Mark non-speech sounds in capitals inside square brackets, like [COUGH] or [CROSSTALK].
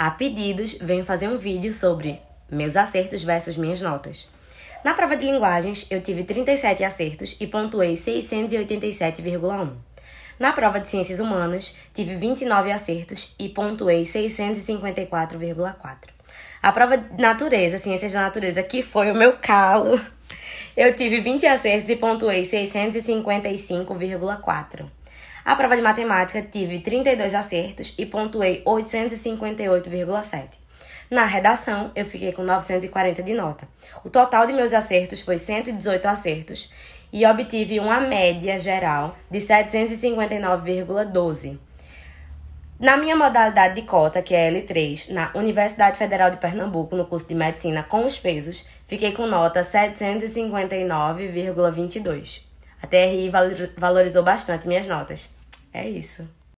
A pedidos, venho fazer um vídeo sobre meus acertos versus minhas notas. Na prova de linguagens, eu tive 37 acertos e pontuei 687,1. Na prova de ciências humanas, tive 29 acertos e pontuei 654,4. A prova de natureza, ciências da natureza, que foi o meu calo, [LAUGHS] eu tive 20 acertos e pontuei 655,4. A prova de matemática tive 32 acertos e pontuei 858,7. Na redação, eu fiquei com 940 de nota. O total de meus acertos foi 118 acertos e obtive uma média geral de 759,12. Na minha modalidade de cota, que é L3, na Universidade Federal de Pernambuco, no curso de medicina com os pesos, fiquei com nota 759,22. A TRI valorizou bastante minhas notas. É isso.